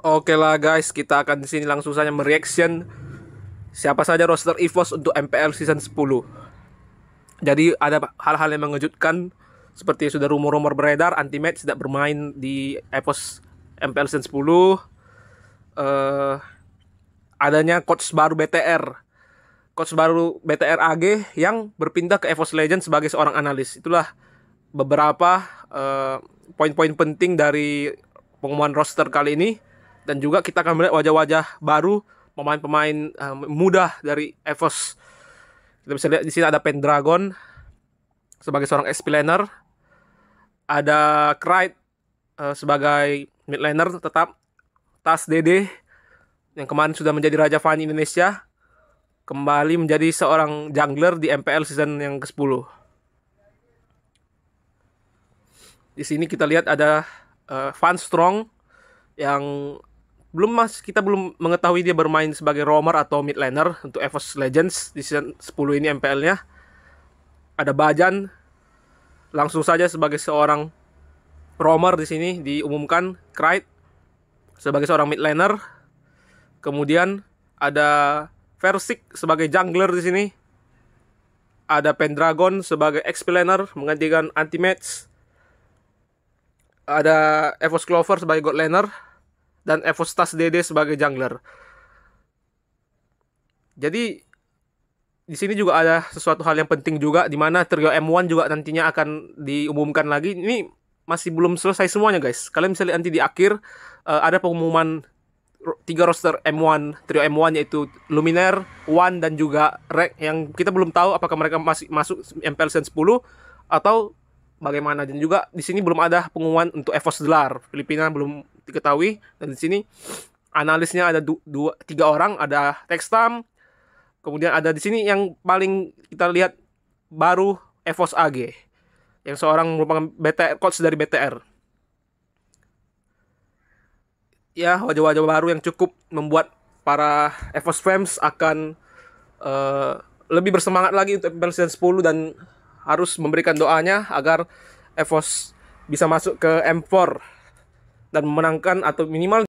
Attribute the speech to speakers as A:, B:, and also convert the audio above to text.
A: Oke lah guys, kita akan di sini langsung saja mereaction siapa saja roster EVOS untuk MPL season 10. Jadi ada hal-hal yang mengejutkan seperti sudah rumor-rumor beredar match tidak bermain di EVOS MPL season 10. Uh, eh, adanya coach baru BTR. Coach baru BTR AG yang berpindah ke EVOS Legend sebagai seorang analis. Itulah beberapa eh, poin-poin uh, poin -poin penting dari pengumuman roster kali ini dan juga kita akan melihat wajah-wajah baru pemain-pemain uh, muda dari Evos. Kita bisa lihat di sini ada Pendragon sebagai seorang SP laner, ada Kraid uh, eh, sebagai mid laner tetap, Tas Dede yang kemarin sudah menjadi raja Fanny Indonesia kembali menjadi seorang jungler di MPL season yang ke-10. Di sini kita lihat ada uh, Van Strong yang belum mas kita belum mengetahui dia bermain sebagai roamer atau mid laner untuk Evos Legends di season 10 ini MPL-nya. Ada Bajan langsung saja sebagai seorang roamer di sini diumumkan Kraid sebagai seorang mid laner. Kemudian ada Versik sebagai jungler di sini. Ada Pendragon sebagai XP laner menggantikan match Ada Evos Clover sebagai god laner dan Evostas Dede sebagai jungler. Jadi di sini juga ada sesuatu hal yang penting juga di mana trio M1 juga nantinya akan diumumkan lagi. Ini masih belum selesai semuanya guys. Kalian bisa lihat nanti di akhir uh, ada pengumuman tiga roster M1 trio M1 yaitu Luminaire, One dan juga Rek yang kita belum tahu apakah mereka masih masuk MPL Season 10 atau bagaimana dan juga di sini belum ada pengumuman untuk Evos Delar Filipina belum diketahui dan di sini analisnya ada du, dua tiga orang ada Textam kemudian ada di sini yang paling kita lihat baru Evos AG yang seorang merupakan BTR coach dari BTR ya wajah-wajah baru yang cukup membuat para Evos fans akan uh, lebih bersemangat lagi untuk Evil Season 10 dan harus memberikan doanya agar Evos bisa masuk ke M4 dan memenangkan atau minimal